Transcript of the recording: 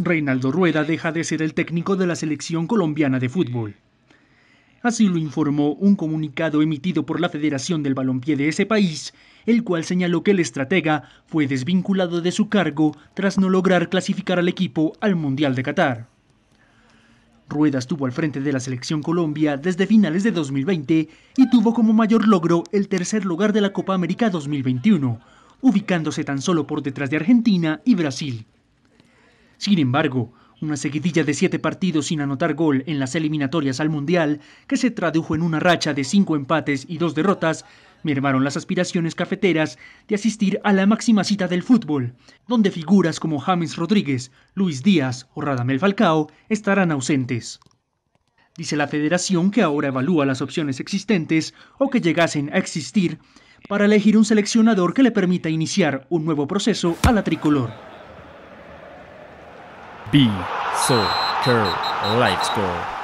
Reinaldo Rueda deja de ser el técnico de la selección colombiana de fútbol. Así lo informó un comunicado emitido por la Federación del Balompié de ese país, el cual señaló que el estratega fue desvinculado de su cargo tras no lograr clasificar al equipo al Mundial de Qatar. Rueda estuvo al frente de la selección Colombia desde finales de 2020 y tuvo como mayor logro el tercer lugar de la Copa América 2021, ubicándose tan solo por detrás de Argentina y Brasil. Sin embargo, una seguidilla de siete partidos sin anotar gol en las eliminatorias al Mundial, que se tradujo en una racha de cinco empates y dos derrotas, mermaron las aspiraciones cafeteras de asistir a la máxima cita del fútbol, donde figuras como James Rodríguez, Luis Díaz o Radamel Falcao estarán ausentes. Dice la federación que ahora evalúa las opciones existentes o que llegasen a existir para elegir un seleccionador que le permita iniciar un nuevo proceso a la tricolor. be so cool. Let's go.